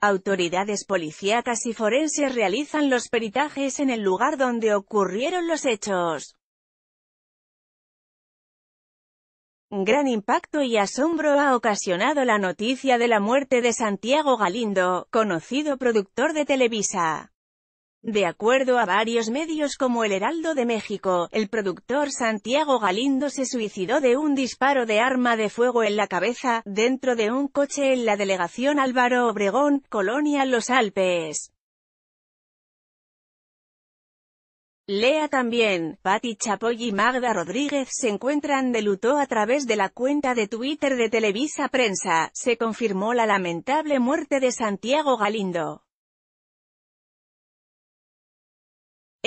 Autoridades policíacas y forenses realizan los peritajes en el lugar donde ocurrieron los hechos. Gran impacto y asombro ha ocasionado la noticia de la muerte de Santiago Galindo, conocido productor de Televisa. De acuerdo a varios medios como El Heraldo de México, el productor Santiago Galindo se suicidó de un disparo de arma de fuego en la cabeza, dentro de un coche en la delegación Álvaro Obregón, Colonia Los Alpes. Lea también, Patti Chapoy y Magda Rodríguez se encuentran de luto a través de la cuenta de Twitter de Televisa Prensa, se confirmó la lamentable muerte de Santiago Galindo.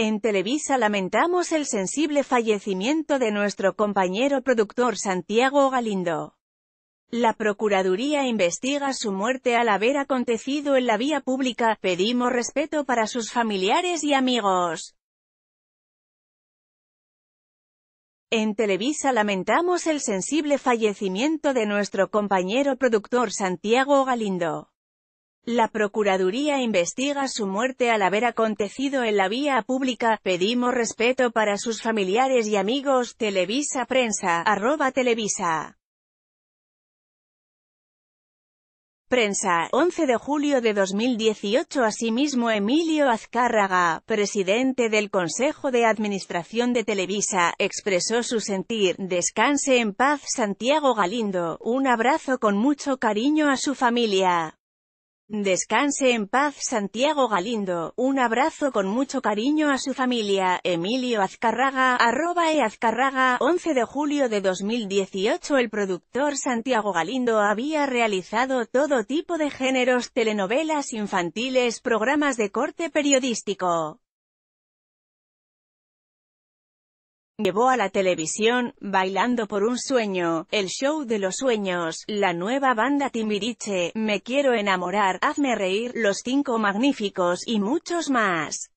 En Televisa lamentamos el sensible fallecimiento de nuestro compañero productor Santiago Galindo. La Procuraduría investiga su muerte al haber acontecido en la vía pública, pedimos respeto para sus familiares y amigos. En Televisa lamentamos el sensible fallecimiento de nuestro compañero productor Santiago Galindo. La Procuraduría investiga su muerte al haber acontecido en la vía pública, pedimos respeto para sus familiares y amigos, Televisa Prensa, arroba Televisa. Prensa, 11 de julio de 2018 Asimismo Emilio Azcárraga, presidente del Consejo de Administración de Televisa, expresó su sentir, descanse en paz Santiago Galindo, un abrazo con mucho cariño a su familia. Descanse en paz Santiago Galindo, un abrazo con mucho cariño a su familia, Emilio Azcarraga, arroba e Azcarraga, 11 de julio de 2018 El productor Santiago Galindo había realizado todo tipo de géneros, telenovelas infantiles, programas de corte periodístico. Llevó a la televisión, Bailando por un sueño, El show de los sueños, la nueva banda Timbiriche, Me quiero enamorar, Hazme reír, Los cinco magníficos y muchos más.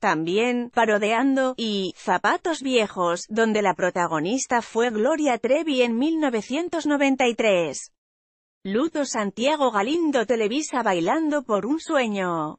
También, parodeando, y Zapatos Viejos, donde la protagonista fue Gloria Trevi en 1993. Ludo Santiago Galindo Televisa Bailando por un sueño.